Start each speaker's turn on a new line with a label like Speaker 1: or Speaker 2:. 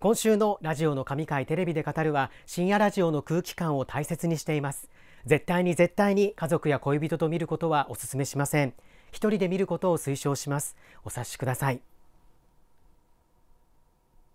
Speaker 1: 今週のラジオの神回テレビで語るは深夜ラジオの空気感を大切にしています絶対に絶対に家族や恋人と見ることはお勧めしません一人で見ることを推奨しますお察しください